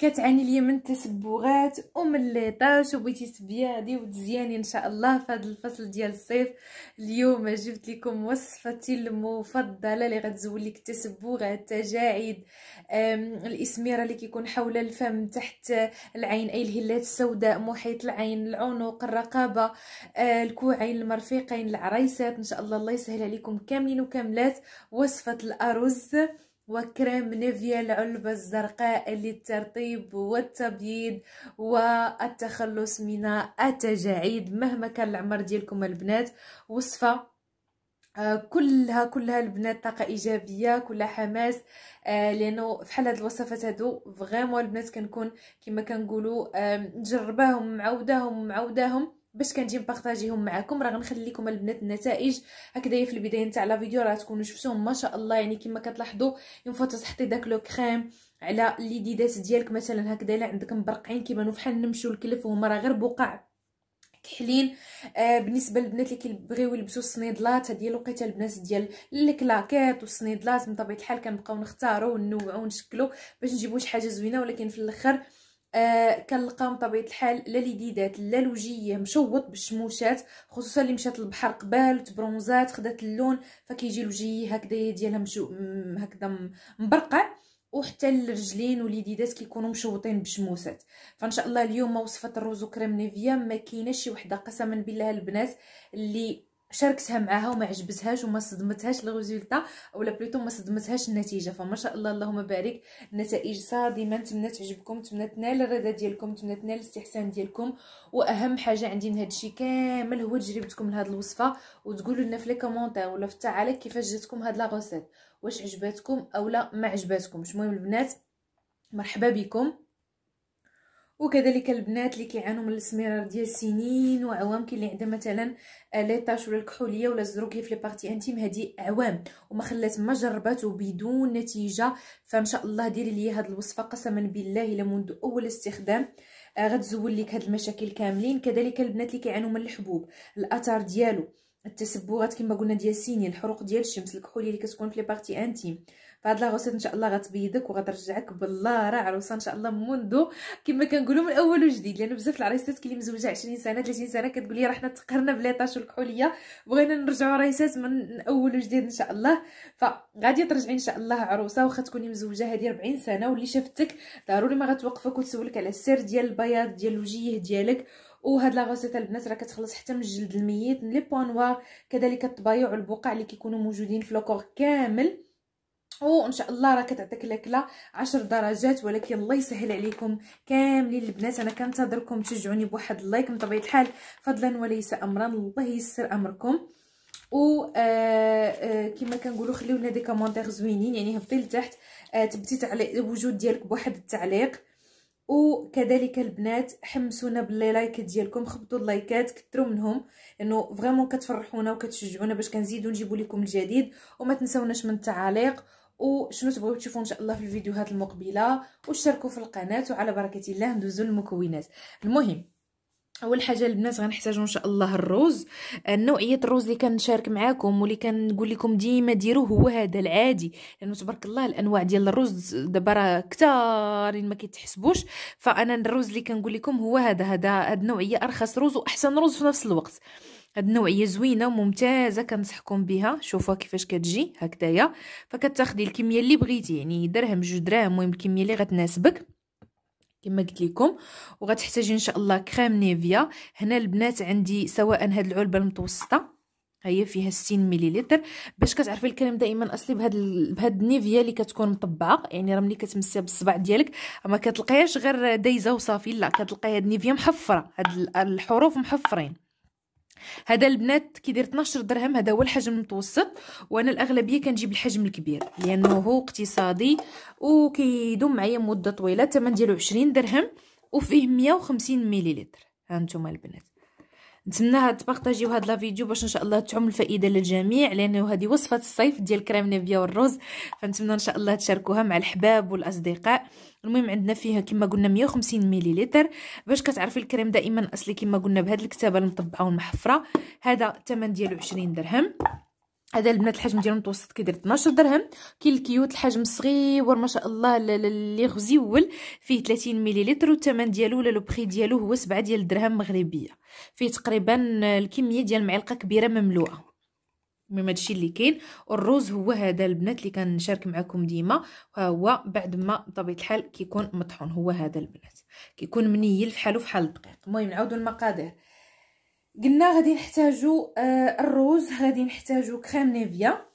كتعاني ليا من التسبغات ومن ليطاش وبغيتي تبيادي وتزياني ان شاء الله في هذا الفصل ديال الصيف اليوم جبت لكم وصفتي المفضله اللي غتزول لك التسبغات التجاعيد الاسميره اللي كيكون حول الفم تحت العين اي الهلات السوداء محيط العين العنق الرقبه آه، الكوعين المرفقين العريسات ان شاء الله الله يسهل عليكم كاملين وكاملات وصفه الارز وكريم نيفيا العلبة الزرقاء للترطيب والتبييض والتخلص من التجاعيد مهما كان العمر ديالكم البنات وصفة آه، كلها كلها البنات طاقه ايجابيه كلها حماس آه، لانه في هاد الوصفات هادو فغيمون البنات كنكون كما كنقولوا نجرباهم معوداهم معوداهم باش كنجي نبارطاجيهم معكم راه غنخلي البنات النتائج هكذايا في البدايه نتاع لا فيديو راه تكونوا شفتوهم ما شاء الله يعني كما كتلاحظوا يوم فوا تحطي داك لو كريم على لي ديدات ديالك مثلا هكذا الا عندك مبرقعين كيبانوا بحال نمشوا الكلف وهما راه غير بقع كحلين آه بالنسبه للبنات اللي كيبغيو يلبسوا الصنيدلات هذه لقيتها البنات ديال الكلاكيت والصنيدلات من طبيعه الحال كنبقاو نختاروا ونوعوا ونشكلوا باش نجيبوا شي حاجه زوينه ولكن في الاخر آه كنلقاهم بطبيعه الحال لا لديدات لا لوجيه مشوط بالشموشات خصوصا اللي مشات للبحر قبال تبرونزات خدات اللون فكيجي الوجيه هكذا ديالها مشو هكذا مبرقع وحتى الرجلين وليديدات كيكونوا مشوطين بشموسات فان شاء الله اليوم وصفه الرز وكريم نيفيا ما كايناش شي وحده قسما بالله البنات اللي شاركتها معاها وما عجبتهاش وما صدمتهاش الريزولتا اولا بلوتو ما صدمتهاش النتيجه فما شاء الله اللهم بارك النتائج صادمه نتمنى تعجبكم نتمنى تنال الرضا ديالكم نتمنى تنال الاستحسان ديالكم واهم حاجه عندي من الشيء كامل هو تجربتكم لهاد الوصفه وتقولوا لنا في لي كومونتير ولا في التعاليق كيفاش جاتكم هاد لا غوسيت واش عجباتكم اولا ما عجباتكمش المهم البنات مرحبا بكم وكذلك البنات اللي كيعانوا من الاسمرار ديال سنين وعوام كاين اللي عندها مثلا آه، ليطاش ولا الكحوليه ولا الزروكيه في لي بارتي انتيم هذه عوام وما خلات ما جربات وبدون نتيجه فان شاء الله ديري لي هذه الوصفه قسما بالله الا منذ اول استخدام آه، غتزول لك هاد المشاكل كاملين كذلك البنات اللي كيعانوا من الحبوب الاثار ديالو التسبغات كما قلنا ديال سيني الحروق ديال الشمس الكحوليه اللي كتكون في لي بارتي انتيم فهاد لا غوسيت ان شاء الله غتبيدك وغترجعك بالله راه عروسه ان شاء الله منذ كما كنقولوا من اول وجديد لانه بزاف العريسات كي مزوجه 20 سنه 30 سنه كتقول لي راه حنا تقرنا بليطاش والكحوليه بغينا نرجعوا عريسات من اول وجديد ان شاء الله فغادي ترجعي ان شاء الله عروسه واخا تكوني مزوجه هذه 40 سنه واللي شافتك ضروري ما غتوقفك وتسولك على السر ديال البياض ديال الوجيه ديالك وهاد لا غوسيت البنات راه كتخلص حتى من الجلد الميت لي بوان نوار كذلك الطبايع والبقع اللي كيكونوا موجودين في لوكور كامل وان شاء الله راه كتعطيك الاكله 10 درجات ولكن الله يسهل عليكم كاملين البنات انا كنتظركم تشجعوني بواحد اللايك من طبيعه الحال فضلا وليس امرا الله ييسر امركم و آه، آه، كما كنقولوا خليو لنا دي كومونتير زوينين يعني هبطي لتحت آه، تبتي تعليق الوجود ديالك بواحد التعليق وكذلك البنات حمسونا باللي لايك ديالكم خبطوا اللايكات كثروا منهم لانه فريمون كتفرحونا وكتشجعونا باش كنزيدو نجيبو لكم الجديد وما تنساوناش من التعاليق وشنو تبغيو تشوفوا ان شاء الله في الفيديوهات المقبله واشتركوا في القناه وعلى بركه الله ندوزو المكونات المهم اول حاجه البنات غنحتاجو ان شاء الله الروز نوعيه الروز اللي كنشارك معاكم واللي كنقول لكم ديما ديروه هو هذا العادي لانه تبارك الله الانواع ديال الروز دابا راه كثارين يعني ما كيتحسبوش فانا الروز اللي كنقول لكم هو هذا هذا هذه النوعيه ارخص روز واحسن روز في نفس الوقت هاد النوعيه زوينه وممتازه كنصحكم بها شوفوها كيفاش كتجي هكذايا فكتاخدي الكميه اللي بغيتي يعني درهم جوج دراهم المهم الكميه اللي غتناسبك كما قلت لكم وغتحتاجي ان شاء الله كريم نيفيا هنا البنات عندي سواء هاد العلبه المتوسطه هي فيها 60 مليلتر باش كتعرفي الكريم دائما اصلي بهاد ال... بهاد النيفيا اللي كتكون مطبعه يعني راه ملي كتمسيها بالصبع ديالك ما كتلقايهاش غير دايزه وصافي لا كتلقاي هاد النيفيا محفره هاد الحروف محفرين هذا البنات كيدير 12 درهم هذا هو الحجم المتوسط وانا الاغلبيه كنجيب الحجم الكبير لانه هو اقتصادي وكيدوم معايا مده طويله الثمن ديالو 20 درهم وفيه 150 مليلتر هانتوما البنات نتمنى تبارطاجيو هاد لا فيديو باش ان شاء الله تعم الفائده للجميع لانه هذه وصفه الصيف ديال كريم نيفيا والروز فنتمنى ان شاء الله تشاركوها مع الحباب والاصدقاء المهم عندنا فيها كما قلنا 150 مليلتر باش كتعرفي الكريم دائما اصلي كما قلنا بهاد الكتابه المطبعه والمحفره هذا الثمن ديالو 20 درهم هذا البنات الحجم ديالو متوسط كيدير 12 درهم كاين الكيوت الحجم صغيور ما شاء الله اللي غزيول فيه 30 مليلتر والثمن ديالو ولا لو بري ديالو هو 7 ديال الدرهم مغربيه فيه تقريبا الكميه ديال معلقه كبيره مملوءه المهم هادشي اللي كاين الروز هو هذا البنات اللي كنشارك معكم ديما هو بعد ما بطبيعه الحال كيكون مطحون هو هذا البنات كيكون منيل فحالو فحال الدقيق المهم نعاودو المقادير قلنا غادي نحتاجو آه الروز غادي نحتاجو كريم نيفيا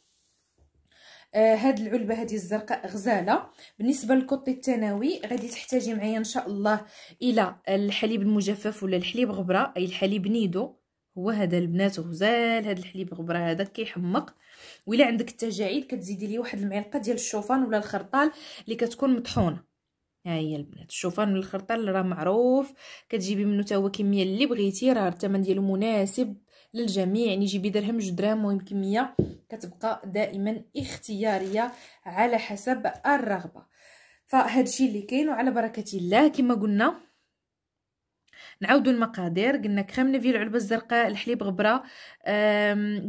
آه هاد العلبه هادي الزرقاء غزاله بالنسبه للكوطي التناوي غادي تحتاجي معايا ان شاء الله الى الحليب المجفف ولا الحليب غبره اي الحليب نيدو هو هذا البنات غزال هاد الحليب غبره هذا كيحمق ولا عندك التجاعيد كتزيدي لي واحد المعلقه ديال الشوفان ولا الخرطال اللي كتكون مطحونه ها هي البنات الشوفان من الخرطه اللي راه معروف كتجيبي منه حتى هو الكميه اللي بغيتي راه الثمن ديالو مناسب للجميع يعني جيبي درهم جوج درهم المهم كميه كتبقى دائما اختياريه على حسب الرغبه فهاد الشيء اللي كاين وعلى بركه الله كما قلنا نعاودوا المقادير قلنا كريم نافي العلبه الزرقاء الحليب غبره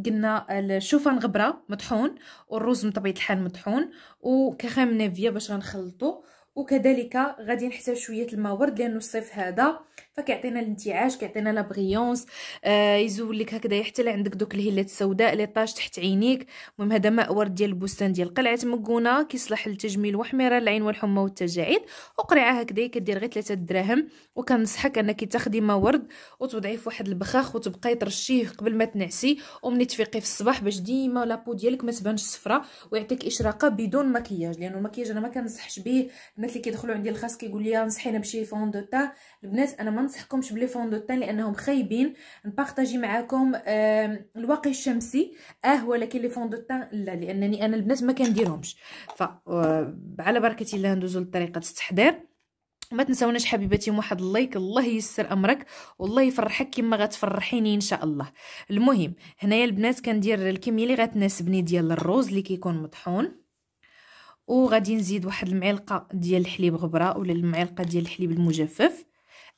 قلنا الشوفان غبره مطحون والرز بطبيعه الحال مطحون وكريم نافيه باش غنخلطو وكذلك غادي نحتاج شويه الماء ورد لانه الصيف هذا فكيعطينا الانتعاش كيعطينا لا بريونس آه يزول لك هكذا حتى عندك دوك الهيلات السوداء اللي طاش تحت عينيك المهم هذا ماء ورد ديال البستان ديال قلعه مكونه كيصلح للتجميل وحميره العين والحمى والتجاعيد وقرعه هكذا كدير غير 3 دراهم وكنصحك انك تاخدي ماء ورد وتوضعيه في واحد البخاخ وتبقاي ترشيه قبل ما تنعسي ومن تفيقي في الصباح باش ديما لابو ديالك ما تبانش صفراء ويعطيك اشراقه بدون مكياج لانه المكياج انا ما كنصحش به البنات اللي كيدخلوا عندي الخاص كيقول لي نصحينا آه، بشي فون دو تان البنات انا ما نصحكمش بلي فون دو تان لانهم خايبين نبارطاجي معاكم الواقي الشمسي اه ولكن لي فون دو تان لا لانني انا البنات ما كنديرهمش ف آه، على بركه الله ندوزو لطريقه التحضير ما تنساوناش حبيباتي واحد اللايك الله ييسر امرك والله يفرحك كما غتفرحيني ان شاء الله المهم هنايا البنات كندير الكميه اللي غتناسبني ديال الروز اللي كيكون مطحون وغادي نزيد واحد المعلقه ديال الحليب غبره ولا المعلقه ديال الحليب المجفف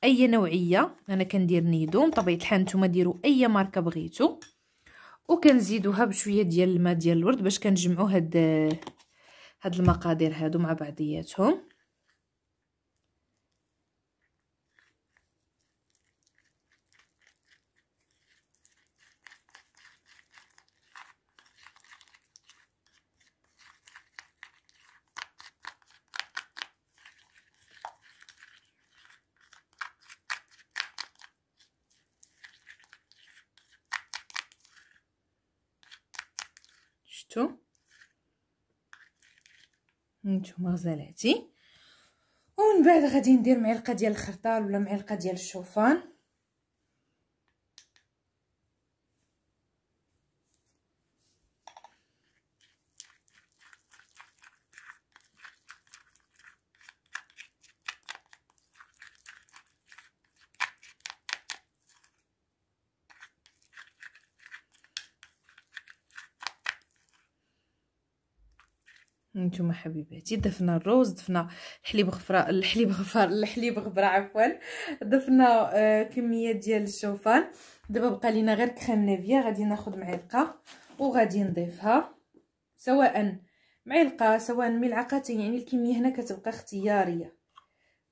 اي نوعيه انا كندير نيدو بطبيعه الحال نتوما ديروا اي ماركه بغيتو وكنزيدوها بشويه ديال الماء ديال الورد باش كنجمعوا هاد هاد المقادير هادو مع بعضياتهم شفتو نتوما غزالاتي ومن بعد غادي ندير معلقه ديال الخرطال ولا معلقه ديال الشوفان نتوما حبيباتي ضفنا الروز ضفنا الحليب غفرا الحليب غفار الحليب غبرا عفوا ضفنا آه كميه ديال الشوفان دابا بقى لينا غير كريم نيفيا غادي ناخذ معلقه وغادي نضيفها سواء معلقه سواء ملعقتين يعني الكميه هنا كتبقى اختياريه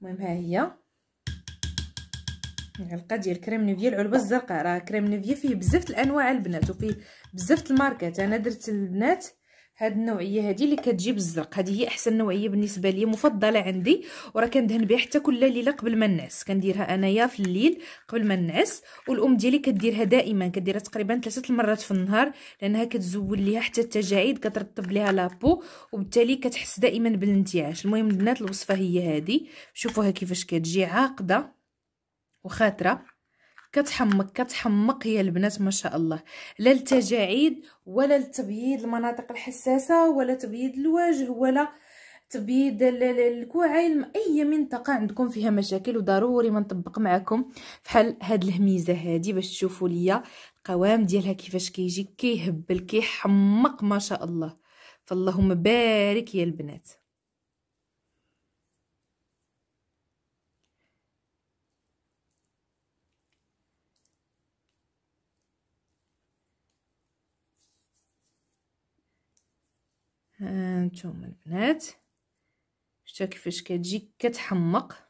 المهم ها هي معلقه ديال كريم نيفيا العلبه الزرقاء راه كريم نيفيا فيه بزاف الانواع البنات وفيه بزاف الماركات انا درت البنات هاد النوعيه هادي اللي كتجي بالزرق هادي هي احسن نوعيه بالنسبه لي مفضله عندي وراه كندهن بها حتى كل ليله قبل ما ننعس كنديرها انايا في الليل قبل ما ننعس والام ديالي كديرها دائما كديرها تقريبا ثلاثه المرات في النهار لانها كتزول ليها حتى التجاعيد كترطب ليها لابو وبالتالي كتحس دائما بالانتعاش المهم البنات الوصفه هي هادي شوفوها كيفاش كتجي عاقده وخاطره كتحمق كتحمق يا البنات ما شاء الله لا التجاعيد ولا التبييض المناطق الحساسه ولا تبييض الوجه ولا تبييض الكوعين اي منطقه عندكم فيها مشاكل وضروري ما نطبق معكم فحال هاد الهميزه هادي باش تشوفوا ليا القوام ديالها كيفاش كيجي كيهبل كيحمق ما شاء الله فاللهم بارك يا البنات هانتوما البنات شتا كيفاش كتجي كتحمق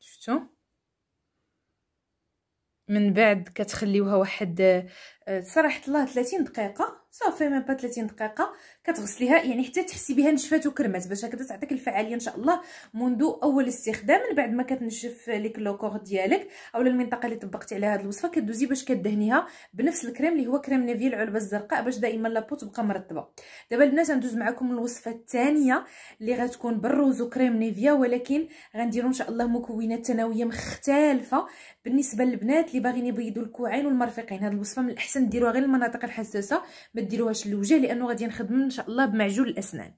شفتو من بعد كتخليوها واحد آه، صراحه الله 30 دقيقه صافي من بعد 30 دقيقه كتغسليها يعني حتى تحسي بها نشفات وكرمات باش هكذا تعطيك الفعاليه ان شاء الله منذ اول استخدام من بعد ما كتنشف ليك لوكور ديالك اولا المنطقه اللي طبقتي عليها هذه الوصفه كدوزي باش كدهنيها بنفس الكريم اللي هو كريم نافي العلبه الزرقاء باش دائما لابو تبقى مرطبه دابا البنات غندوز معكم الوصفه الثانيه اللي غتكون بالروز وكريم نيفيا ولكن غنديروا ان شاء الله مكونات تناويه مختلفه بالنسبه للبنات اللي باغيين يبيضوا الكوعين والمرفقين هذه الوصفه من الاحسن ديروها غير المناطق الحساسه ما ديروهاش للوجه لانه غادي نخدم ان شاء الله بمعجون الاسنان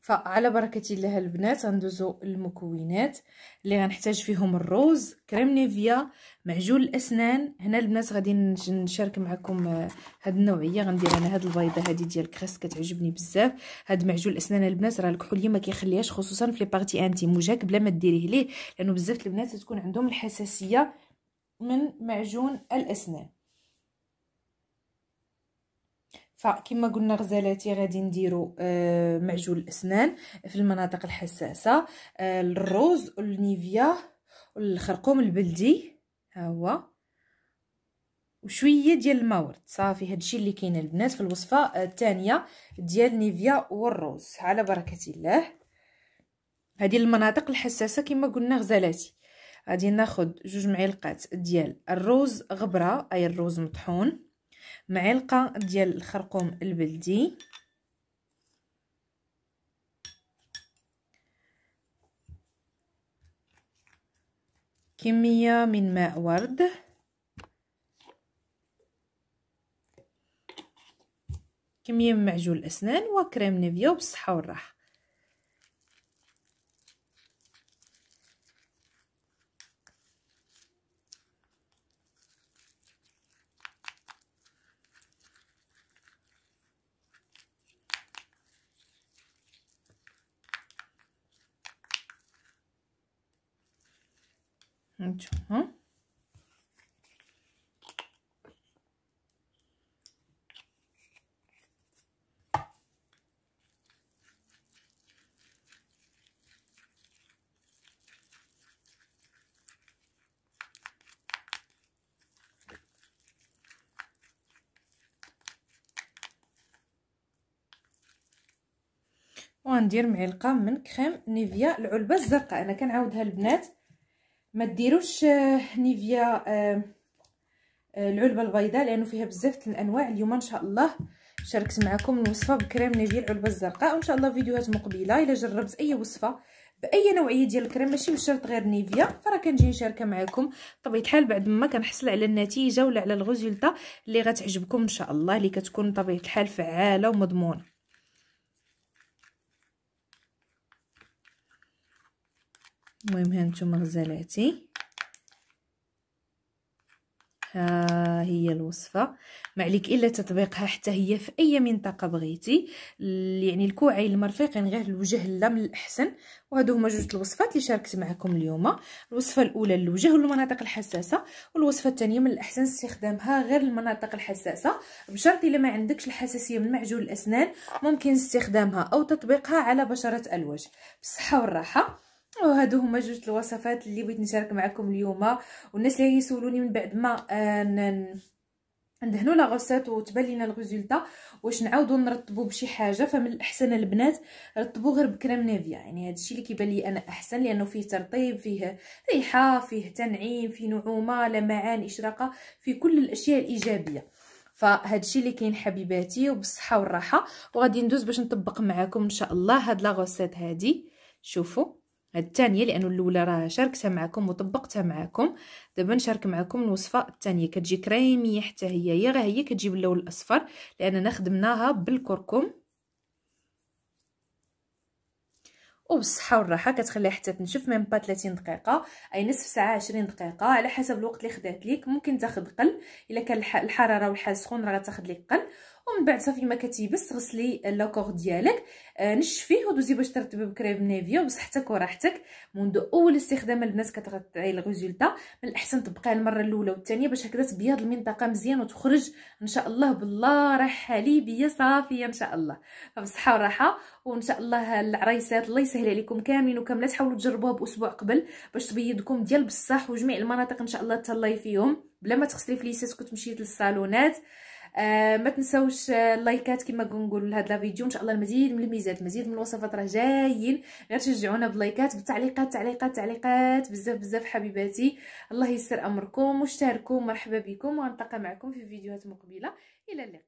فعلى بركه الله البنات غندوزو المكونات اللي غنحتاج فيهم الروز كريم نيفيا معجون الاسنان هنا البنات غادي نشارك معكم آه، هاد النوعيه غندير انا هاد البيضه هادي ديال كريس كتعجبني بزاف هاد معجون الاسنان البنات راه الكحوليه ما كيخليهاش خصوصا في لي بارتي انتيم وجهك بلا ما ديريه ليه لانه بزاف البنات تكون عندهم الحساسيه من معجون الاسنان فكما قلنا غزالاتي غادي نديرو آه، معجون الاسنان في المناطق الحساسه آه، الروز والنيفيا والخرقوم البلدي ها هو وشويه ديال الماورد صافي هادشي اللي كاين البنات في الوصفه الثانيه ديال نيفيا والروز على بركه الله هذه المناطق الحساسه كما قلنا غزالاتي غادي ناخذ جوج معلقات ديال الروز غبره اي الروز مطحون معلقه ديال الخرقوم البلدي كميه من ماء ورد كميه من معجون الاسنان وكريم نيفيو بالصحه والراحه انتو وغندير معلقه من كريم نيفيا العلبه الزرقاء انا كنعاودها البنات ما ديروش آه، نيفيا آه، آه، العلبه البيضاء لانه فيها بزاف الانواع اليوم ان شاء الله شاركت معكم الوصفه بكريم نيفيا العلبه الزرقاء وان شاء الله فيديوهات مقبله الا جربت اي وصفه باي نوعيه ديال الكريم ماشي بشرط غير نيفيا فراه كنجي نشاركها معكم بطبيعه الحال بعد ما كنحصل على النتيجه ولا على الغوزيلتا اللي غتعجبكم ان شاء الله اللي كتكون بطبيعه الحال فعاله ومضمونه المهم هانتوما غزالاتي ها هي الوصفه ما عليك الا تطبيقها حتى هي في اي منطقه بغيتي يعني الكوعي المرفيقين غير الوجه لا من الاحسن وهادو هما جوج الوصفات اللي شاركت معكم اليوم الوصفه الاولى للوجه والمناطق الحساسه والوصفه الثانيه من الاحسن استخدامها غير المناطق الحساسه بشرط الا ما عندكش الحساسيه من معجون الاسنان ممكن استخدامها او تطبيقها على بشره الوجه بالصحه والراحه وهادو هما جوج الوصفات اللي بغيت نشارك معكم اليوم والناس اللي يسولوني من بعد ما آه، ندهنوا لا غوسيت وتبان لينا الريزولطا واش نعاودوا نرطبوا بشي حاجه فمن الاحسن البنات رطبوا غير بكريم نيفيا يعني هذا الشيء اللي كيبان لي انا احسن لانه فيه ترطيب فيه ريحه فيه تنعيم فيه نعومه لمعان اشراقه فيه كل الاشياء الايجابيه فهاد الشيء اللي كاين حبيباتي وبالصحه والراحه وغادي ندوز باش نطبق معكم ان شاء الله هاد لا غوسيت هادي شوفوا الثانيه لانه الاولى راه شاركتها معكم وطبقتها معكم دابا نشارك معكم الوصفه الثانيه كتجي كريميه حتى هي هي غير هي كتجيب اللون الاصفر لاننا خدمناها بالكركم وبالصحه والراحه كتخليها حتى تنشف ميم با 30 دقيقه اي نصف ساعه 20 دقيقه على حسب الوقت اللي خدات ليك ممكن تاخد قل الا كان الحراره والحال سخون راه تاخذ ليك قل ومن بعد صافي ما كتيبس غسلي لاكور ديالك آه، نشفيه ودوزي باش ترطبي بكريم نيفيا بصحتك وراحتك منذ اول استخدام البنات كتعطي الريزولتا من الاحسن تبقى المره الاولى والثانيه باش هكذا تبيض المنطقه مزيان وتخرج ان شاء الله بالله راح حليبيه صافيه ان شاء الله فبصحه وراحه وان شاء الله العرايسات الله يسهل عليكم كاملين وكاملات حاولوا تجربوها باسبوع قبل باش تبيضكم ديال بصح وجميع المناطق ان شاء الله تهلاي فيهم بلا ما تغسلي كنت مشيت للصالونات آه ما تنساوش اللايكات آه، كما لهاد لهذا الفيديو ان شاء الله المزيد من الميزات المزيد من الوصفات راه جايين غير شجعونا باللايكات بالتعليقات تعليقات تعليقات بزاف بزاف حبيباتي الله يسر امركم واشتركوا مرحبا بكم وغنتلاقى معكم في فيديوهات مقبله الى اللقاء